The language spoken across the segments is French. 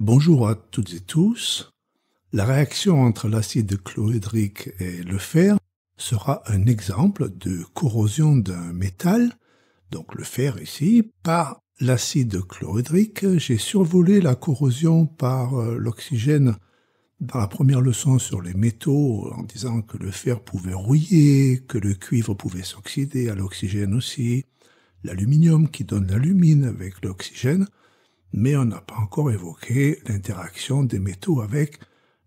Bonjour à toutes et tous. La réaction entre l'acide chlorhydrique et le fer sera un exemple de corrosion d'un métal, donc le fer ici, par l'acide chlorhydrique. J'ai survolé la corrosion par euh, l'oxygène dans la première leçon sur les métaux en disant que le fer pouvait rouiller, que le cuivre pouvait s'oxyder à l'oxygène aussi, l'aluminium qui donne l'alumine avec l'oxygène mais on n'a pas encore évoqué l'interaction des métaux avec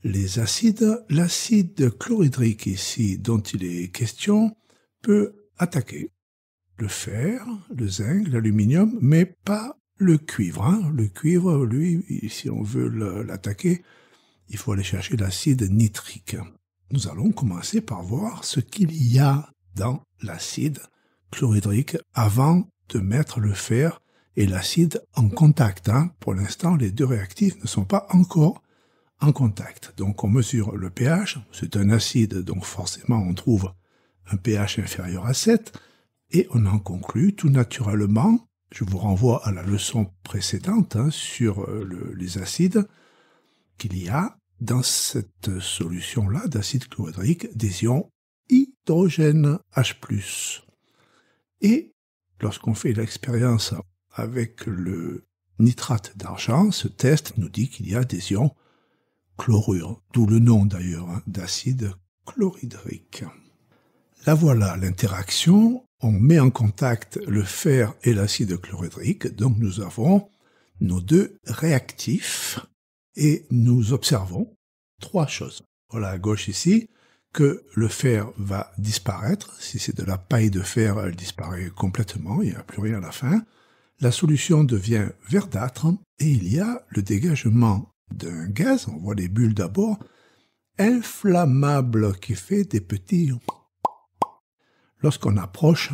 les acides. L'acide chlorhydrique ici dont il est question peut attaquer le fer, le zinc, l'aluminium, mais pas le cuivre. Hein. Le cuivre, lui, si on veut l'attaquer, il faut aller chercher l'acide nitrique. Nous allons commencer par voir ce qu'il y a dans l'acide chlorhydrique avant de mettre le fer et l'acide en contact. Hein. Pour l'instant, les deux réactifs ne sont pas encore en contact. Donc on mesure le pH, c'est un acide, donc forcément on trouve un pH inférieur à 7, et on en conclut tout naturellement, je vous renvoie à la leçon précédente hein, sur euh, les acides, qu'il y a dans cette solution-là d'acide chlorhydrique des ions hydrogène H+. Et lorsqu'on fait l'expérience avec le nitrate d'argent, ce test nous dit qu'il y a des ions chlorure, d'où le nom d'ailleurs hein, d'acide chlorhydrique. Là voilà l'interaction, on met en contact le fer et l'acide chlorhydrique, donc nous avons nos deux réactifs et nous observons trois choses. Voilà à gauche ici que le fer va disparaître, si c'est de la paille de fer, elle disparaît complètement, il n'y a plus rien à la fin la solution devient verdâtre et il y a le dégagement d'un gaz, on voit les bulles d'abord, inflammable qui fait des petits... Lorsqu'on approche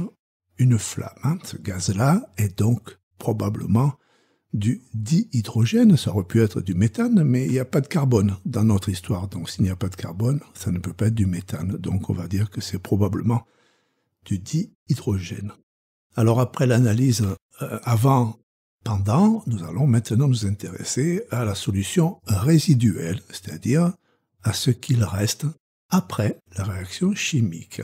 une flamme, ce gaz-là est donc probablement du dihydrogène, ça aurait pu être du méthane, mais il n'y a pas de carbone dans notre histoire. Donc s'il n'y a pas de carbone, ça ne peut pas être du méthane. Donc on va dire que c'est probablement du dihydrogène. Alors après l'analyse euh, avant, pendant, nous allons maintenant nous intéresser à la solution résiduelle, c'est-à-dire à ce qu'il reste après la réaction chimique.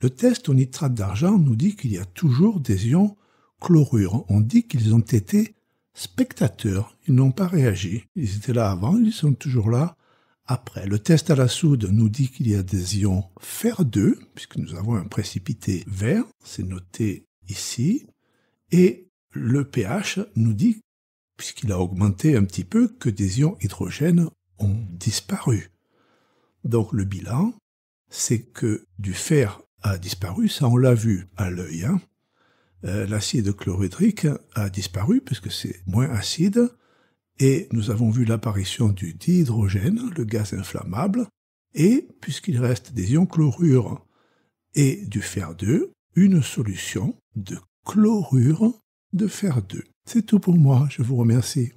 Le test au nitrate d'argent nous dit qu'il y a toujours des ions chlorure. On dit qu'ils ont été spectateurs, ils n'ont pas réagi. Ils étaient là avant, ils sont toujours là après. Le test à la soude nous dit qu'il y a des ions fer 2, puisque nous avons un précipité vert, c'est noté ici, et le pH nous dit, puisqu'il a augmenté un petit peu, que des ions hydrogènes ont disparu. Donc le bilan, c'est que du fer a disparu, ça on l'a vu à l'œil. Hein. Euh, l'acide chlorhydrique a disparu puisque c'est moins acide, et nous avons vu l'apparition du dihydrogène, le gaz inflammable, et puisqu'il reste des ions chlorure et du fer 2, une solution de chlorure de faire deux. C'est tout pour moi, je vous remercie.